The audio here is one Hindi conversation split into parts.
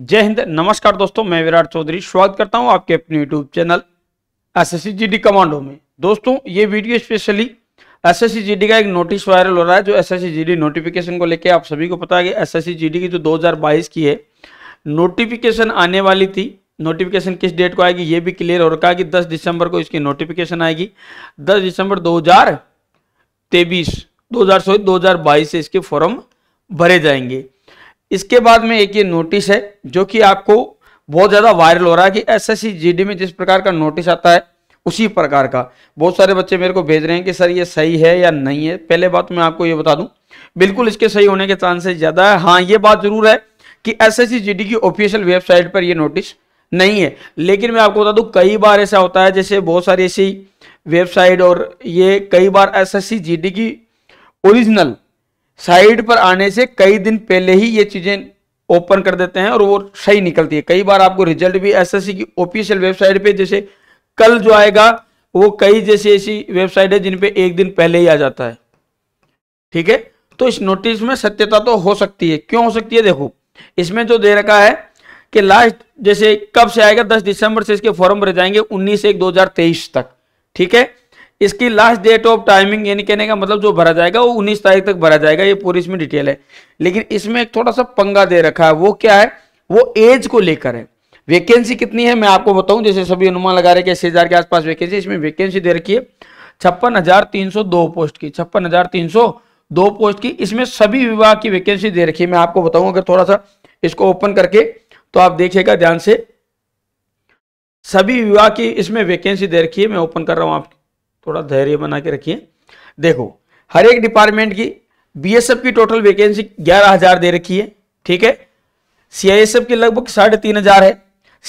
जय हिंद नमस्कार दोस्तों मैं विराट चौधरी स्वागत करता हूं आपके अपने YouTube channel S S commando में दोस्तों ये वीडियो स्पेशली एस एस का एक नोटिस वायरल हो रहा है जो एस एस नोटिफिकेशन को लेकर आप सभी को पता है कि एस एस की जो 2022 की है नोटिफिकेशन आने वाली थी नोटिफिकेशन किस डेट को आएगी ये भी क्लियर हो रखा है कि दस दिसंबर को इसकी नोटिफिकेशन आएगी दस दिसंबर दो हजार तेईस दो हजार से इसके फॉर्म भरे जाएंगे इसके बाद में एक ये नोटिस है जो कि आपको बहुत ज़्यादा वायरल हो रहा है कि एस एस में जिस प्रकार का नोटिस आता है उसी प्रकार का बहुत सारे बच्चे मेरे को भेज रहे हैं कि सर ये सही है या नहीं है पहले बात मैं आपको ये बता दूं बिल्कुल इसके सही होने के चांसेस ज़्यादा है हाँ ये बात ज़रूर है कि एस एस की ऑफिशियल वेबसाइट पर यह नोटिस नहीं है लेकिन मैं आपको बता दू कई बार ऐसा होता है जैसे बहुत सारी ऐसी वेबसाइट और ये कई बार एस एस की ओरिजिनल साइड पर आने से कई दिन पहले ही ये चीज़ें ओपन कर देते हैं और वो सही निकलती है कई बार आपको रिजल्ट भी एसएससी की ऑफिशियल वेबसाइट पे जैसे कल जो आएगा वो कई जैसी ऐसी वेबसाइट है जिनपे एक दिन पहले ही आ जाता है ठीक है तो इस नोटिस में सत्यता तो हो सकती है क्यों हो सकती है देखो इसमें जो दे रखा है कि लास्ट जैसे कब से आएगा 10 दिसंबर से इसके फॉर्म भरे जाएंगे 19 एक 2023 तक ठीक है इसकी लास्ट डेट ऑफ टाइमिंग यानी कहने का मतलब जो भरा जाएगा वो उन्नीस तारीख तक भरा जाएगा ये पूरी इसमें डिटेल है लेकिन इसमें एक थोड़ा सा पंगा दे रखा है वो क्या है वो एज को लेकर है वैकेंसी कितनी है मैं आपको बताऊं जैसे सभी अनुमान लगा रहे कि हजार के आसपास वैकेंसी इसमें वैकेंसी दे रखी है छप्पन हजार तीन सौ दो पोस्ट की छप्पन हजार तीन सौ दो पोस्ट की इसमें सभी विभाग की वैकेंसी दे रखी है मैं आपको बताऊं अगर थोड़ा सा इसको ओपन करके तो आप देखिएगा ध्यान से सभी विभाग की इसमें वैकेंसी दे रखी है मैं ओपन कर रहा हूं आपकी थोड़ा धैर्य बना के रखिए देखो हर एक डिपार्टमेंट की बीएसएफ की टोटल वैकेंसी ग्यारह दे रखी है ठीक है सीआईएसएफ की लगभग साढ़े तीन हजार है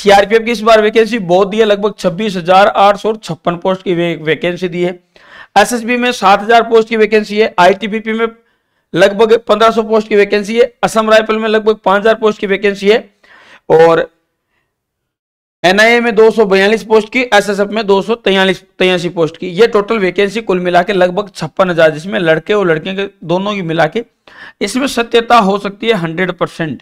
सीआरपीएफ की इस बार वैकेंसी बहुत दी है लगभग छब्बीस हजार आठ सौ छप्पन पोस्ट की वैकेंसी दी है एसएसबी में सात हजार पोस्ट की वैकेंसी है आईटीबीपी में लगभग पंद्रह सौ पोस्ट की वैकेंसी है असम राइफल में लगभग पांच हजार पोस्ट की वैकेंसी है और एनआईए में दो पोस्ट की एसएसएफ में दो सौ पोस्ट की ये टोटल वैकेंसी कुल मिला के लगभग छप्पन हजार जिसमें लड़के और लड़कियों के दोनों की मिला के इसमें सत्यता हो सकती है हंड्रेड परसेंट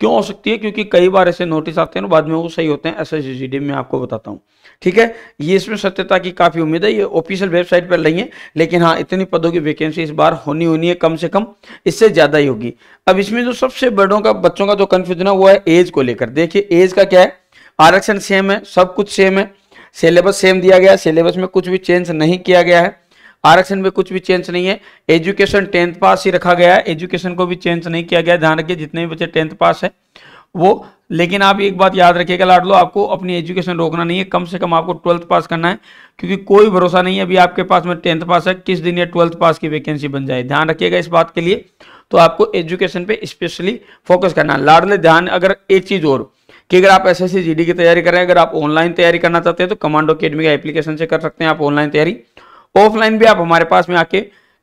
क्यों हो सकती है क्योंकि कई बार ऐसे नोटिस आते हैं बाद में वो सही होते हैं एस एस में आपको बताता हूँ ठीक है ये इसमें सत्यता की काफ़ी उम्मीद है ये ऑफिशियल वेबसाइट पर नहीं है लेकिन हाँ इतनी पदों की वैकेंसी इस बार होनी होनी है कम से कम इससे ज़्यादा ही होगी अब इसमें जो सबसे बड़ों का बच्चों का जो कन्फ्यूजन है वो है एज को लेकर देखिए एज का क्या है आरक्षण सेम है सब कुछ सेम है सिलेबस सेम दिया गया सिलेबस में कुछ भी चेंज नहीं किया गया है आरक्षण में कुछ भी चेंज नहीं है एजुकेशन टेंथ पास ही रखा गया है एजुकेशन को भी चेंज नहीं किया गया ध्यान रखिए जितने भी बच्चे टेंथ पास है वो लेकिन आप एक बात याद रखिएगा लाडलो आपको अपनी एजुकेशन रोकना नहीं है कम से कम आपको ट्वेल्थ पास करना है क्योंकि कोई भरोसा नहीं है अभी आपके पास में टेंथ पास है किस दिन ये ट्वेल्थ पास की वैकेंसी बन जाए ध्यान रखिएगा इस बात के लिए तो आपको एजुकेशन पे स्पेशली फोकस करना लाडले ध्यान अगर एक चीज़ और कि अगर आप एस एस की तैयारी करें अगर आप ऑनलाइन तैयारी करना चाहते हैं तो कमांडो अकेडमी का एप्लीकेशन से कर सकते हैं आप ऑनलाइन तैयारी ऑफलाइन भी आप हमारे पास में आके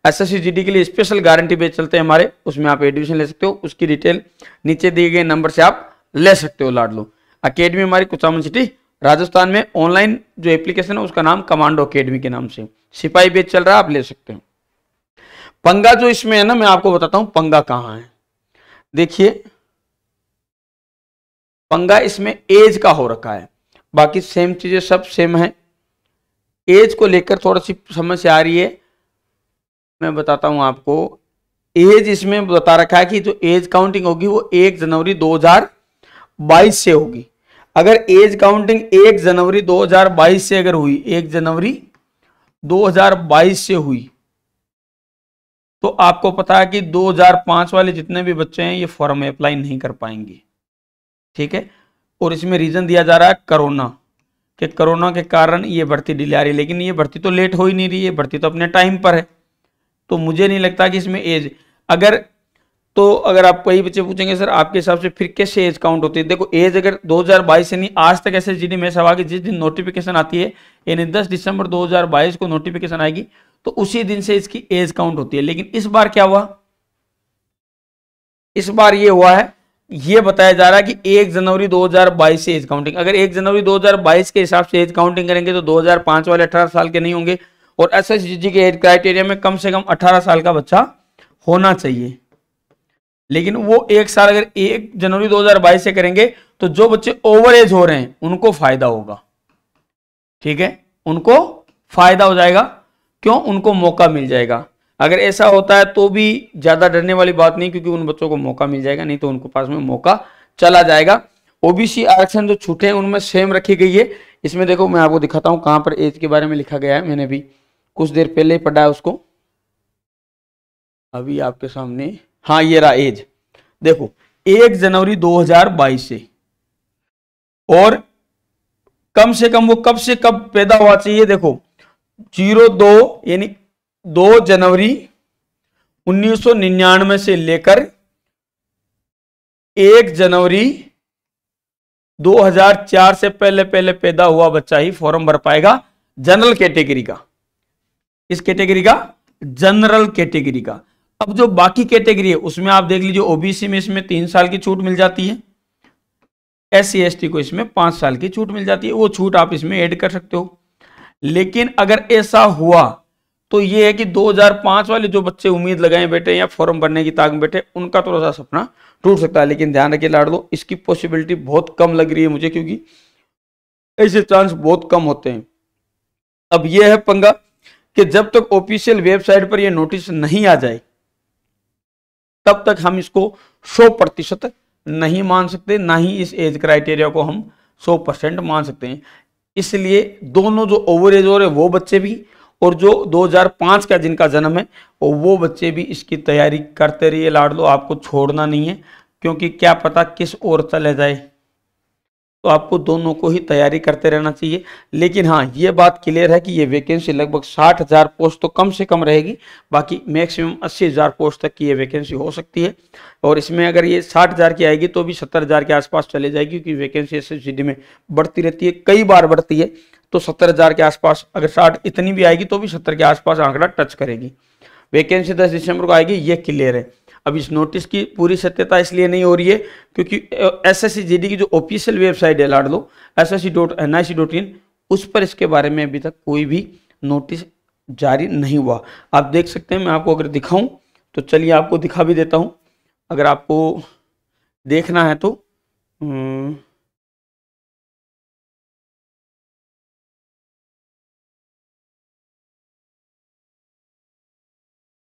एस एस के लिए स्पेशल गारंटी बेच चलते हैं हमारे उसमें आप एडमिशन ले सकते हो उसकी डिटेल नीचे दिए गए नंबर से आप ले सकते हो लाड लो अकेडमी हमारी कुचामन सिटी राजस्थान में ऑनलाइन जो एप्लीकेशन है उसका नाम कमांडो अकेडमी के नाम से सिपाही बेच चल रहा है आप ले सकते हो पंगा जो इसमें है ना मैं आपको बताता हूं पंगा कहाँ है देखिए पंगा इसमें एज का हो रखा है बाकी सेम चीज़ें सब सेम है एज को लेकर थोड़ा सी समस्या आ रही है मैं बताता हूं आपको एज इसमें बता रखा है कि जो एज काउंटिंग होगी वो एक जनवरी 2022 से होगी अगर एज काउंटिंग एक जनवरी 2022 से अगर हुई एक जनवरी 2022 से हुई तो आपको पता है कि 2005 वाले जितने भी बच्चे हैं ये फॉर्म अप्लाई नहीं कर पाएंगे ठीक है और इसमें रीज़न दिया जा रहा है करोना कि कोरोना के कारण ये भर्ती डिले आ रही है लेकिन ये भर्ती तो लेट हो ही नहीं रही है भर्ती तो अपने टाइम पर है तो मुझे नहीं लगता कि इसमें एज अगर तो अगर आप कई बच्चे पूछेंगे सर आपके हिसाब से फिर कैसे एज काउंट होती है देखो एज अगर 2022 से नहीं आज तक ऐसे जी डी में सवाल जिस दिन नोटिफिकेशन आती है यानी 10 दिसंबर 2022 को नोटिफिकेशन आएगी तो उसी दिन से इसकी एज काउंट होती है लेकिन इस बार क्या हुआ इस बार ये हुआ है ये बताया जा रहा है कि 1 जनवरी 2022 से एज काउंटिंग अगर 1 जनवरी 2022 के हिसाब से एज काउंटिंग करेंगे तो 2005 वाले 18 साल के नहीं होंगे और एस एस जी के एज क्राइटेरिया में कम से कम 18 साल का बच्चा होना चाहिए लेकिन वो एक साल अगर 1 जनवरी 2022 से करेंगे तो जो बच्चे ओवर एज हो रहे हैं उनको फायदा होगा ठीक है उनको फायदा हो जाएगा क्यों उनको मौका मिल जाएगा अगर ऐसा होता है तो भी ज़्यादा डरने वाली बात नहीं क्योंकि उन बच्चों को मौका मिल जाएगा नहीं तो उनके पास में मौका चला जाएगा ओबीसी आरक्षण जो छूटे हैं उनमें सेम रखी गई है इसमें देखो मैं आपको दिखाता हूं कहां पर एज के बारे में लिखा गया है मैंने भी कुछ देर पहले ही पढ़ा है उसको अभी आपके सामने हाँ ये रहा एज देखो एक जनवरी 2022 से और कम से कम वो कब से कब पैदा हुआ चाहिए देखो जीरो दो यानी दो जनवरी 1999 से लेकर एक जनवरी 2004 से पहले पहले पैदा हुआ बच्चा ही फॉर्म भर पाएगा जनरल कैटेगरी का इस कैटेगरी का जनरल कैटेगरी का अब जो बाकी कैटेगरी है उसमें आप देख लीजिए ओबीसी में इसमें तीन साल की छूट मिल जाती है एस सी को इसमें पांच साल की छूट मिल जाती है वो छूट आप इसमें ऐड कर सकते हो लेकिन अगर ऐसा हुआ तो ये है कि 2005 वाले जो बच्चे उम्मीद लगाए बैठे या फॉर्म भरने की ताक में बैठे उनका थोड़ा सा सपना टूट सकता है लेकिन ध्यान रखिए लाड़ लो इसकी पॉसिबिलिटी बहुत कम लग रही है मुझे क्योंकि ऐसे चांस बहुत कम होते हैं अब यह है पंगा कि जब तक ऑफिशियल वेबसाइट पर यह नोटिस नहीं आ जाए तब तक हम इसको सौ प्रतिशत नहीं मान सकते ना ही इस एज क्राइटेरिया को हम सौ परसेंट मान सकते हैं इसलिए दोनों जो ओवर एज और वो बच्चे भी और जो 2005 का जिनका जन्म है वो बच्चे भी इसकी तैयारी करते रहिए लाडलो आपको छोड़ना नहीं है क्योंकि क्या पता किस ओर चले जाए तो आपको दोनों को ही तैयारी करते रहना चाहिए लेकिन हाँ ये बात क्लियर है कि ये वैकेंसी लगभग साठ हजार पोस्ट तो कम से कम रहेगी बाकी मैक्सिमम अस्सी हजार पोस्ट तक की ये वैकेंसी हो सकती है और इसमें अगर ये साठ हजार की आएगी तो भी सत्तर हजार के आसपास चले जाएगी क्योंकि वैकेंसी एस में बढ़ती रहती है कई बार बढ़ती है तो सत्तर हजार के आसपास अगर साठ इतनी भी आएगी तो भी सत्तर के आसपास आंकड़ा टच करेगी वैकेंसी दस दिसंबर को आएगी ये क्लियर है अब इस नोटिस की पूरी सत्यता इसलिए नहीं हो रही है क्योंकि एस एस की जो ऑफिशियल वेबसाइट है लाड लो एस एस उस पर इसके बारे में अभी तक कोई भी नोटिस जारी नहीं हुआ आप देख सकते हैं मैं आपको अगर दिखाऊं तो चलिए आपको दिखा भी देता हूं अगर आपको देखना है तो हम्म,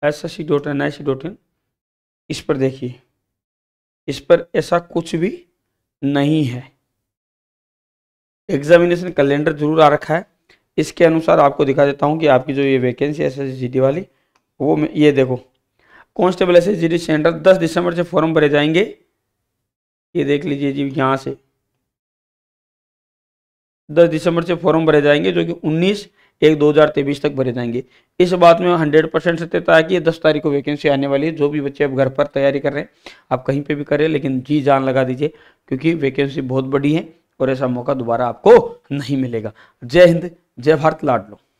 S S C dot N I C dot in इस पर देखिए इस पर ऐसा कुछ भी नहीं है एग्जामिनेशन कैलेंडर जरूर आ रखा है इसके अनुसार आपको दिखा देता हूँ कि आपकी जो ये वैकेंसी एस एस जी वाली वो ये देखो constable S S G D centre दस दिसंबर से फॉर्म भरे जाएंगे ये देख लीजिए जी यहाँ से दस दिसंबर से फॉर्म भरे जाएंगे जो कि उन्नीस एक 2023 तक भरे जाएंगे इस बात में हंड्रेड परसेंट सत्यता है कि दस तारीख को वैकेंसी आने वाली है जो भी बच्चे अब घर पर तैयारी कर रहे हैं आप कहीं पे भी करें लेकिन जी जान लगा दीजिए क्योंकि वैकेंसी बहुत बड़ी है और ऐसा मौका दोबारा आपको नहीं मिलेगा जय हिंद जय भारत लाड लो